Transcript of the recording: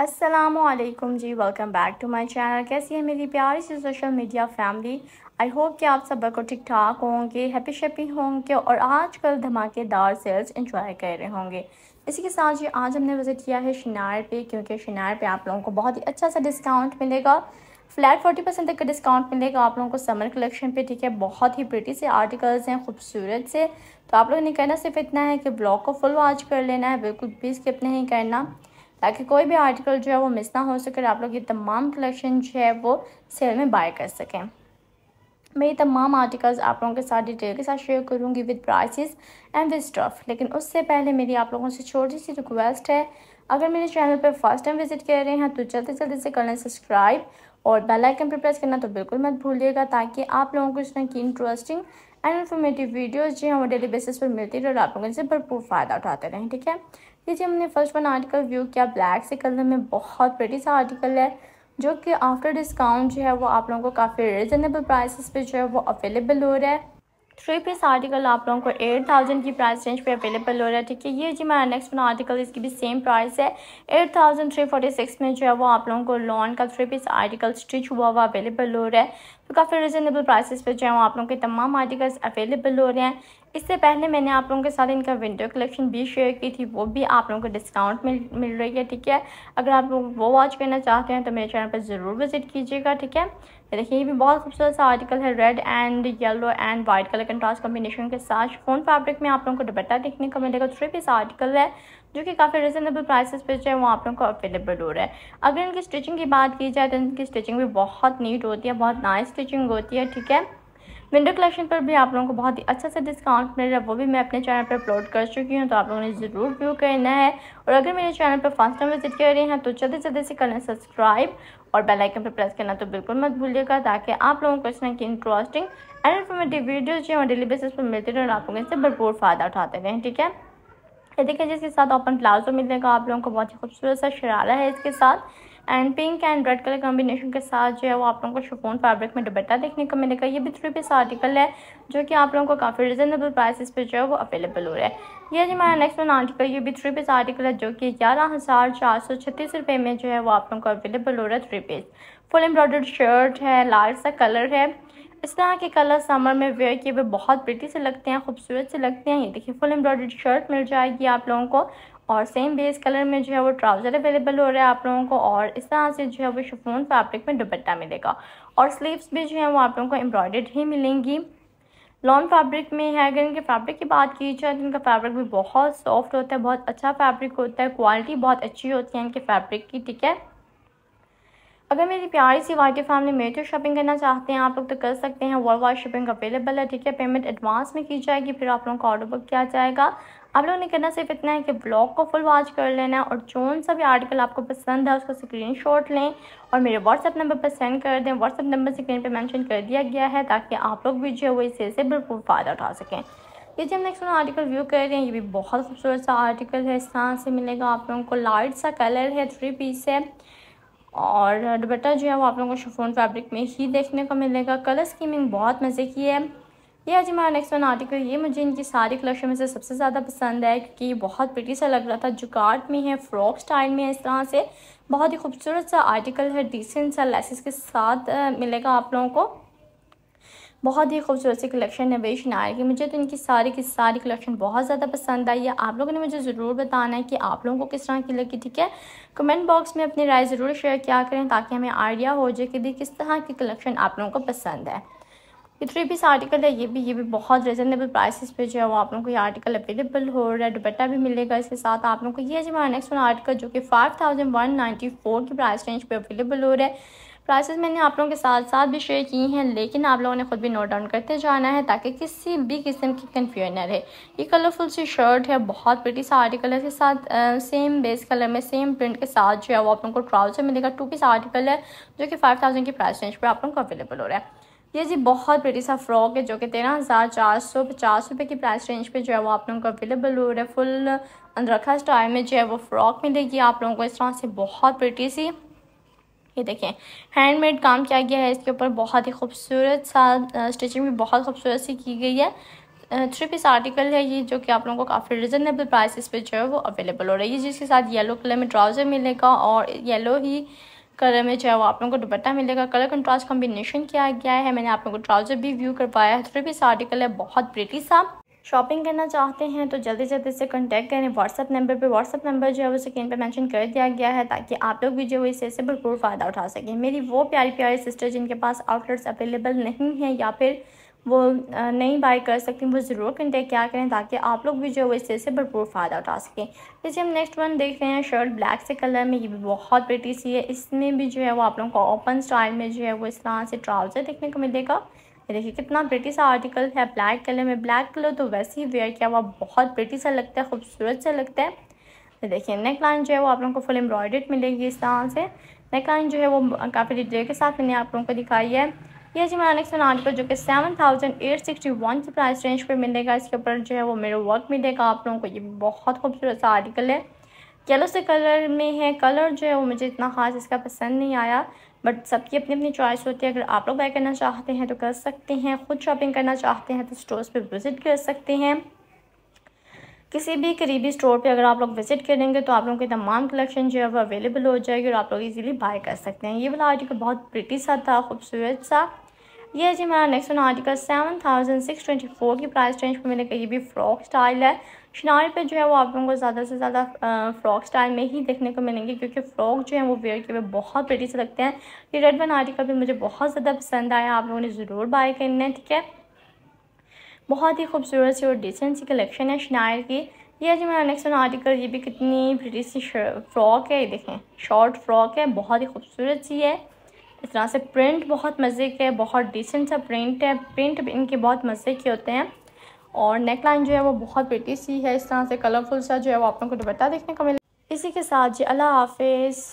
असलकम जी welcome back to my channel कैसी है मेरी प्यारी सी social media family I hope कि आप सब को ठीक ठाक होंगे हैप्पी शेपी होंगे और आजकल धमाकेदार सेल्स इंजॉय कर रहे होंगे इसी के साथ जी आज हमने विज़िट किया है शिनार पे क्योंकि शिनार पे आप लोगों को बहुत ही अच्छा सा डिस्काउंट मिलेगा फ्लैट फोर्टी परसेंट तक का डिस्काउंट मिलेगा आप लोगों को समर कलेक्शन पे ठीक है बहुत ही प्रिटी से आर्टिकल्स हैं खूबसूरत से तो आप लोगों ने करना सिर्फ इतना है कि ब्लॉग को फुल वॉच कर लेना है बिल्कुल भी स्किप नहीं करना ताकि कोई भी आर्टिकल जो है वो मिस ना हो सके आप लोग ये तमाम कलेक्शन जो है वो सेल में बाय कर सकें मैं ये तमाम आर्टिकल्स आप लोगों के साथ डिटेल के साथ शेयर करूँगी with prices and with stuff लेकिन उससे पहले मेरी आप लोगों से छोटी सी रिक्वेस्ट है अगर मेरे चैनल पर फर्स्ट टाइम विजिट कर रहे हैं तो जल्दी जल्दी से कर लें सब्सक्राइब और बेल आइकन पर प्रेस करना तो बिल्कुल मत भूलिएगा ताकि आप लोगों को इस तरह की इंटरेस्टिंग एंड इन्फॉर्मेटिव वीडियोज़ जो हैं वो डेली बेसिस पर मिलती रहे और आप लोगों से भरपूर फ़ायदा उठाते रहें ठीक है જેમને ફર્સ્ટ વાન આર્ટિકલ વે્યુ કે બ્લેક સે કલર મે બહોત બ્રિટીસ આર્ટિકલ હે જો કે આફ્ટર ડિસ્કાઉન્ટ જો હે વો આપ લોગો કો કાફી રિઝનેબલ પ્રાઇસિસ પે જો હે વો અવેલેબલ હો રહા હે થ્રી પીસ આર્ટિકલ આપ લોગો કો 8000 કી પ્રાઇસ રેન્જ પે અવેલેબલ હો રહા હે ઠીક હે યેજી મે અનેક્સ્ટ આર્ટિકલ ઇસકી ભી સેમ પ્રાઇસ હે 8346 મે જો હે વો આપ લોગો કો લોન કલ થ્રી પીસ આર્ટિકલ સ્ટિચ ہوا ہوا અવેલેબલ હો રહા હે તો કાફી રિઝનેબલ પ્રાઇસિસ પે જો હે આપ લોગો કે તમામ આર્ટિકલ્સ અવેલેબલ હો રહે હે इससे पहले मैंने आप लोगों के साथ इनका विंटर कलेक्शन भी शेयर की थी वो भी आप लोगों को डिस्काउंट मिल मिल रही है ठीक है अगर आप लोग वो वॉच करना चाहते हैं तो मेरे चैनल पर ज़रूर विजिट कीजिएगा ठीक है देखिए ये भी बहुत खूबसूरत सा आर्टिकल है red and yellow and white colour contrast combination के साथ फोन फैब्रिक में आप लोगों को दुपट्टा देखने को मिलेगा थ्री पीस आर्टिकल है जो कि काफ़ी रिजनेबल प्राइसेस पे जो है वो आप लोगों को अवेलेबल हो रहा है अगर इनकी स्टिचिंग की बात की जाए तो इनकी स्टिचिंग भी बहुत नीट होती है बहुत नाइस स्टिचिंग होती है ठीक है विंडो कलेक्शन पर भी आप लोगों को बहुत ही अच्छा सा डिस्काउंट मिल रहा है वो भी मैं अपने चैनल पर अपलोड कर चुकी हूँ तो आप लोगों ने ज़रूर व्यू करना है और अगर मेरे चैनल पर फर्स्ट टाइम विजिट कर रहे हैं तो जल्दी जल्दी से करना सब्सक्राइब और बेल आइकन पर प्रेस करना तो बिल्कुल मत भूलिएगा ताकि आप लोगों को इस तरह की इंटरेस्टिंग एंड इन्फॉर्मेटिव वीडियोज जो डेली बेसिस पर मिलते रहें और आप लोग इससे भरपूर फ़ायदा उठाते रहें ठीक है ये देखिए जिसके साथ ओपन प्लाजो मिलेगा आप लोगों को बहुत ही खूबसूरत सा शरारा है इसके साथ and pink and red colour combination के साथ जो है वो आप लोगों को शुकून फैब्रिक में दुबट्टा देखने को मिलेगा ये भी थ्री पीस आर्टिकल है जो कि आप लोगों को काफ़ी रिजनेबल प्राइसेस पे जो है वो अवेलेबल हो रहा है ये जो हमारा नेक्स्ट वन आर्टिकल ये भी थ्री पीस आर्टिकल है जो कि ग्यारह हज़ार चार सौ छत्तीस रुपये में जो है वो आप लोगों को अवेलेबल हो रहा है three piece full embroidered shirt है लाल सा कलर है इस तरह के कलर समर में वेयर किए हुए बहुत प्रिटी से लगते हैं खूबसूरत से लगते हैं ये देखिए फुल एम्ब्रॉयडर्ड शर्ट मिल जाएगी आप लोगों को और सेम बेस कलर में जो है वो ट्राउज़र अवेलेबल हो रहा है आप लोगों को और इस तरह से जो है वो शिफोन फैब्रिक में दुपट्टा मिलेगा और स्लीव्स भी जो है वो आप लोगों को एम्ब्रॉयडर्ड ही मिलेंगी लॉन्ग फैब्रिक में है अगर इनके फैब्रिक की बात की जाए तो इनका फैब्रिक भी बहुत सॉफ्ट होता है बहुत अच्छा फैब्रिक होता है क्वालिटी बहुत अच्छी होती है इनके फैब्रिक की ठीक है अगर मेरी प्यारी सी वाइटी फैमिली मेजर शॉपिंग करना चाहते हैं आप लोग तो कर सकते हैं वर्ल्ड वाइड शॉपिंग अवेलेबल है ठीक है पेमेंट एडवांस में की जाएगी फिर आप लोगों का ऑर्डर बुक किया जाएगा आप लोगों ने करना सिर्फ इतना है कि ब्लॉग को फुल वॉच कर लेना है और जो सा भी आर्टिकल आपको पसंद है उसका स्क्रीन शॉट लें और मेरे व्हाट्सअप नंबर पर सेंड कर दें व्हाट्सअप नंबर स्क्रीन पर मैंशन कर दिया गया है ताकि आप लोग भी जो है वो इससे से बिल्कुल फ़ायदा उठा सकें ये जो हम नेक्स्ट आर्टिकल व्यू कर रहे हैं ये भी बहुत खूबसूरत सा आर्टिकल है इस तरह से मिलेगा आप लोगों को लाइट सा कलर है थ्री पीस है और दुपट्टा जो है वो आप लोगों को शिफोन फैब्रिक में ही देखने को मिलेगा कलर स्कीमिंग बहुत मज़े की है ये आज मेरा नेक्स्ट वन आर्टिकल ये मुझे इनकी सारी कलेक्शन में से सबसे ज़्यादा पसंद है क्योंकि ये बहुत पिटी सा लग रहा था जुकाट में है फ्रॉक स्टाइल में है इस तरह से बहुत ही खूबसूरत सा आर्टिकल है डिसेंट सा लेसिस के साथ मिलेगा आप लोगों को बहुत ही खूबसूरत सी कलेक्शन है वेश नायर की मुझे तो इनकी सारी की सारी कलेक्शन बहुत ज़्यादा पसंद आई है आप लोगों ने मुझे ज़रूर बताना है कि आप लोगों को किस तरह की लगी ठीक है कमेंट बॉक्स में अपनी राय ज़रूर शेयर किया करें ताकि हमें आइडिया हो जाए कि भी किस तरह की कलेक्शन आप लोगों को पसंद है ये थ्री पीस आर्टिकल है ये भी ये भी बहुत रिजनेबल प्राइसेस पे जो है वो आप लोगों को ये आर्टिकल अवेलेबल हो रहा है दुपट्टा भी मिलेगा इसके साथ आप लोगों को ये जो हमारा नेक्स्ट वन आर्टिकल जो कि five thousand one ninety four की प्राइस रेंज पे अवेलेबल हो रहा है प्राइसेस मैंने आप लोगों के साथ साथ भी शेयर की हैं लेकिन आप लोगों ने खुद भी नोट डाउन करते जाना है ताकि किसी भी किस्म की कन्फ्यूजन ना रहे ये कलरफुल सी शर्ट है बहुत प्रिटी सा आर्टिकल है इसके साथ आ, सेम बेस कलर में सेम प्रिंट के साथ जो है वो आप लोगों को ट्राउजर मिलेगा टू पीस आर्टिकल है जो कि फाइव थाउजेंड की प्राइस रेंज पर आप लोगों को अवेलेबल हो रहा है ये जी बहुत प्रिटी सा फ्रॉक है जो कि तेरह हज़ार चार सौ पचास रुपये की प्राइस रेंज पे जो है वो आप लोगों को अवेलेबल हो रहा है फुल अंदरखा स्टाइल में जो है वो फ्रॉक मिलेगी आप लोगों को इस तरह से बहुत प्रिटी सी ये देखें हैंडमेड काम किया गया है इसके ऊपर बहुत ही खूबसूरत सा स्टिचिंग भी बहुत खूबसूरत सी की गई है थ्री पीस आर्टिकल है ये जो कि आप लोगों को काफ़ी रिजनेबल प्राइसेस पे जो है वो अवेलेबल हो रही है जिसके साथ येलो कलर में ट्राउज़र मिलेगा और येलो ही कलर में जो है वो आप लोगों को दुपट्टा मिलेगा कलर कंट्रास्ट कॉम्बिनेशन किया गया है मैंने आप लोगों को ट्राउज़र भी व्यू करवाया है थ्री पीस आर्टिकल है बहुत ब्रिटिश सा शॉपिंग करना चाहते हैं तो जल्दी जल्दी से कॉन्टैक्ट करें व्हाट्सअप नंबर पर व्हाट्सअप नंबर जो है वो स्क्रीन पर मैंशन कर दिया गया है ताकि आप लोग भी जो है इससे भरपूर फ़ायदा उठा सकें मेरी वो प्यारी प्यारी सिस्टर जिनके पास आउटलेट्स अवेलेबल नहीं हैं या फिर वो नहीं बाई कर सकती वो ज़रूर कंटेक्ट क्या करें ताकि आप लोग भी जो है इस चीज़ से भरपूर फ़ायदा उठा सकें जैसे हम नेक्स्ट वन देख रहे हैं शर्ट ब्लैक से कलर में ये भी बहुत ब्रिटिश सी है इसमें भी जो है वो आप लोगों को ओपन स्टाइल में जो है वो इस तरह से ट्राउज़र देखने को मिलेगा ये देखिए कितना प्रिटी सा आर्टिकल है ब्लैक कलर में ब्लैक कलर तो वैसे ही वेयर किया हुआ बहुत प्रिटी सा लगता है खूबसूरत सा लगता है ये देखिए नेक लाइन जो है वो आप लोगों को फुल एम्ब्रॉयडेड मिलेगी इस तरह से नेक लाइन जो है वो काफ़ी डिटेल के साथ मैंने आप लोगों को दिखाई है ये जी मेरा नेक्स्ट आर्टिकल जो कि seven thousand eight sixty one की प्राइस रेंज पर मिलेगा इसके ऊपर जो है वो मेरे वर्क मिलेगा आप लोगों को ये बहुत खूबसूरत सा आर्टिकल है येलो से कलर में है कलर जो है वो मुझे इतना ख़ास इसका पसंद नहीं आया बट सबकी अपनी अपनी चॉइस होती है अगर आप लोग बाय करना चाहते हैं तो कर सकते हैं ख़ुद शॉपिंग करना चाहते हैं तो स्टोर्स पे विज़िट कर सकते हैं किसी भी करीबी स्टोर पे अगर आप लोग विज़िट करेंगे तो आप लोगों के तमाम कलेक्शन जो है वो अवेलेबल हो जाएगी और आप लोग इजीली बाय कर सकते हैं ये वाला आर्टिकल बहुत प्रिटी सा था खूबसूरत सा ये है जी हमारा next one article seven thousand six twenty four की प्राइस रेंज में मैंने कहीं भी फ्रॉक स्टाइल है शनार पे जो है वो आप लोगों को ज़्यादा से ज़्यादा फ्रॉक स्टाइल में ही देखने को मिलेंगे क्योंकि फ्रॉक जो है वो वेयर के हुए बहुत प्रेटी से लगते हैं ये रेड वन आर्टिकल भी मुझे बहुत ज़्यादा पसंद आया आप लोगों ने ज़रूर बाय करना है ठीक है बहुत ही खूबसूरत सी और डिसेंट सी कलेक्शन है शनार की ये जी मेरा नेक्स्ट वन आर्टिकल ये भी कितनी प्रिटी सी फ्रॉक है ये देखें शॉर्ट फ्रॉक है बहुत ही खूबसूरत सी है इस तरह से प्रिंट बहुत मज़े के बहुत डिसेंट सा प्रिंट है प्रिंट इनके बहुत मज़े के होते हैं और नेक लाइन जो है वो बहुत पेटी सी है इस तरह से कलरफुल सा जो है वो आप लोग को दुपट्टा देखने को मिले इसी के साथ जी अल्लाह हाफिज़